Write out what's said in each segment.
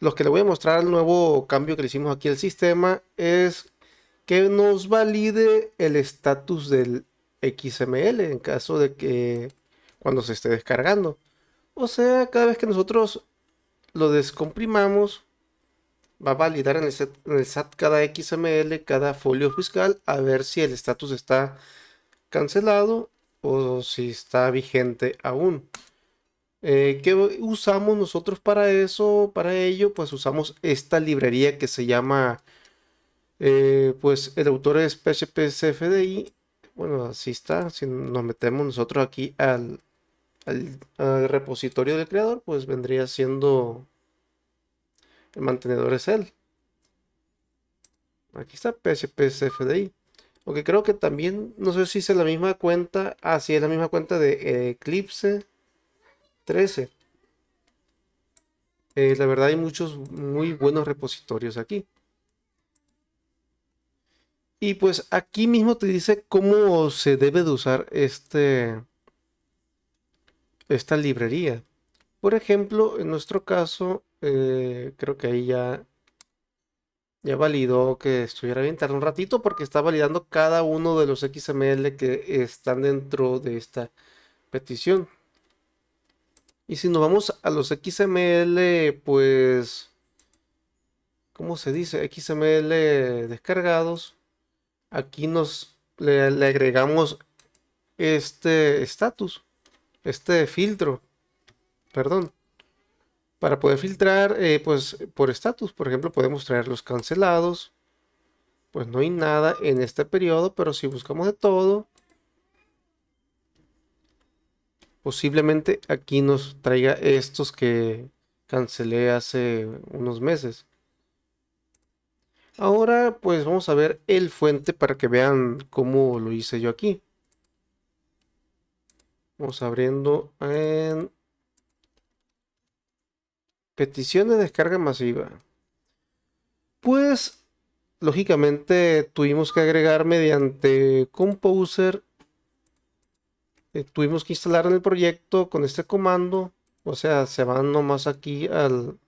los que le voy a mostrar al nuevo cambio que le hicimos aquí al sistema es que nos valide el estatus del XML en caso de que cuando se esté descargando. O sea, cada vez que nosotros lo descomprimamos, va a validar en en el SAT cada XML, cada folio fiscal, a ver si el estatus está cancelado o si está vigente aún que eh, ¿Qué usamos nosotros para eso? Para ello, pues usamos esta librería que se llama, eh, pues el autor es PHPCFDI. Bueno, así está. Si nos metemos nosotros aquí al, repositorio del creador, pues vendría siendo el mantenedor es él. Aquí está PHPCFDI. Aunque creo que también, no sé si es la misma cuenta. Ah, es la misma cuenta de Eclipse. 13. Eh, la verdad hay muchos muy buenos repositorios aquí. Y pues aquí mismo te dice cómo se debe de usar este, esta librería. Por ejemplo, en nuestro caso, eh, creo que ahí ya, ya validó que estuviera bien. Tardó un ratito porque está validando cada uno de los XML que están dentro de esta petición. Y si nos vamos a los XML, pues... ¿Cómo se dice? XML descargados. Aquí nos le, agregamos este estatus, este filtro, perdón. Para poder filtrar, eh, pues por estatus. por ejemplo, podemos traer los cancelados. Pues no hay nada en este periodo, pero si buscamos de todo, posiblemente aquí nos traiga estos que cancelé hace unos meses. Ahora pues vamos a ver el fuente para que vean cómo lo hice yo aquí. Vamos abriendo en petición de descarga masiva. Pues lógicamente tuvimos que agregar mediante Composer eh, tuvimos que instalar en el proyecto con este comando. O sea, se van nomás aquí al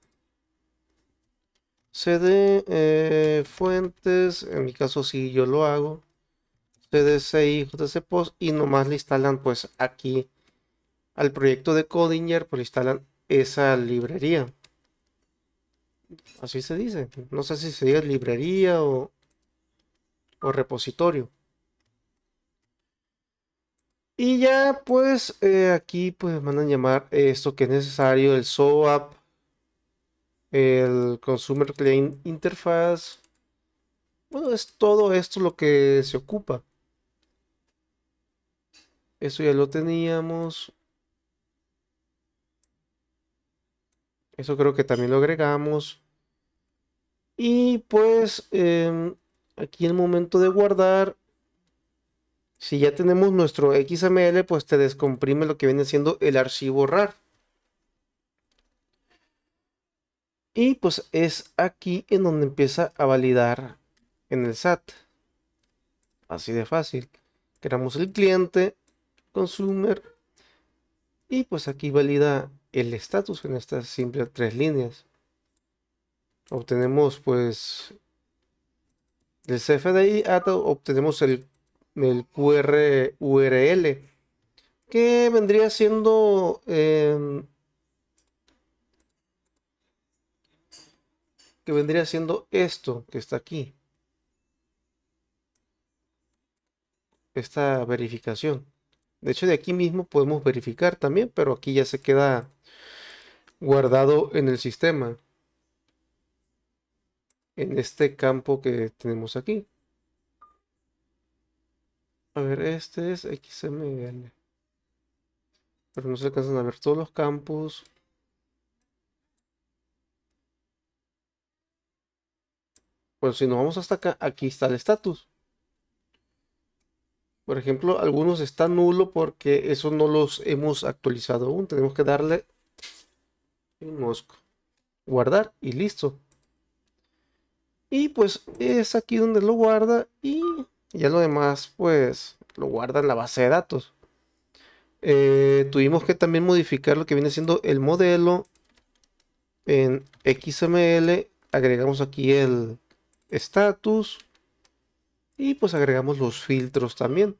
cd eh, fuentes. En mi caso sí, yo lo hago. cdci post y nomás le instalan pues aquí al proyecto de Codinger, pues le instalan esa librería. Así se dice. No sé si se diga librería o, o repositorio. Y ya pues eh, aquí pues a llamar esto que es necesario, el SOAP, el Consumer Client Interface. Bueno, es todo esto lo que se ocupa. Eso ya lo teníamos. Eso creo que también lo agregamos. Y pues em, aquí el momento de guardar si ya tenemos nuestro XML, pues te descomprime lo que viene siendo el archivo RAR. Y pues es aquí en donde empieza a validar en el SAT. Así de fácil. Creamos el cliente, consumer, y pues aquí valida el estatus en estas simples tres líneas. Obtenemos pues el CFDI, obtenemos el el QR URL, que vendría siendo em, que vendría siendo esto que está aquí. Esta verificación. De hecho, de aquí mismo podemos verificar también, pero aquí ya se queda guardado en el sistema. En este campo que tenemos aquí. A ver, este es XML. Pero no se alcanzan a ver todos los campos. Bueno, si nos vamos hasta acá, aquí está el status. Por ejemplo, algunos están nulo porque eso no los hemos actualizado aún. Tenemos que darle en mosco. Guardar y listo. Y pues es aquí donde lo guarda y y ya lo demás, pues, lo guarda en la base de datos. Eh, tuvimos que también modificar lo que viene siendo el modelo en XML. Agregamos aquí el status. Y pues agregamos los filtros también.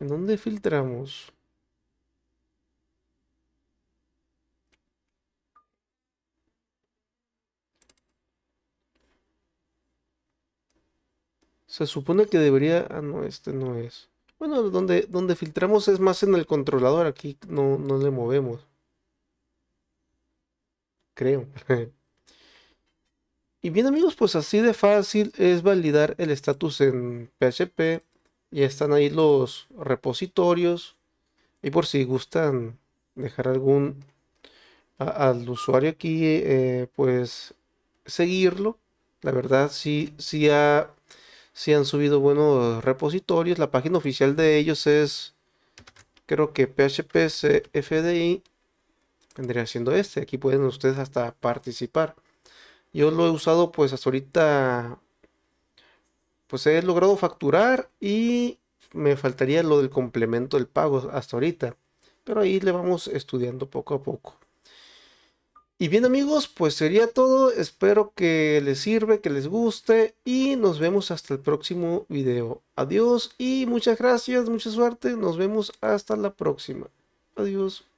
¿En dónde filtramos? Se supone que debería... Ah, no, este no es. Bueno, donde, donde filtramos es más en el controlador. Aquí no, no le movemos. Creo. y bien amigos, pues así de fácil es validar el estatus en PHP. Ya están ahí los repositorios. Y por si gustan dejar algún al usuario aquí, eh, pues seguirlo. La verdad sí, sí ha si han subido buenos repositorios. La página oficial de ellos es, creo que phpcfdi vendría siendo este. Aquí pueden ustedes hasta participar. Yo lo he usado pues hasta ahorita, pues he logrado facturar y me faltaría lo del complemento del pago hasta ahorita. Pero ahí le vamos estudiando poco a poco. Y bien amigos, pues sería todo. Espero que les sirve, que les guste y nos vemos hasta el próximo video. Adiós y muchas gracias, mucha suerte. Nos vemos hasta la próxima. Adiós.